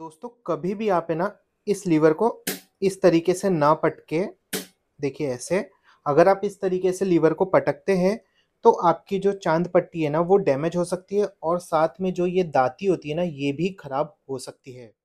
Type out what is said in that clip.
दोस्तों कभी भी आप है ना इस लीवर को इस तरीके से ना पटके देखिए ऐसे अगर आप इस तरीके से लीवर को पटकते हैं तो आपकी जो चांद पट्टी है ना वो डैमेज हो सकती है और साथ में जो ये दाती होती है ना ये भी खराब हो सकती है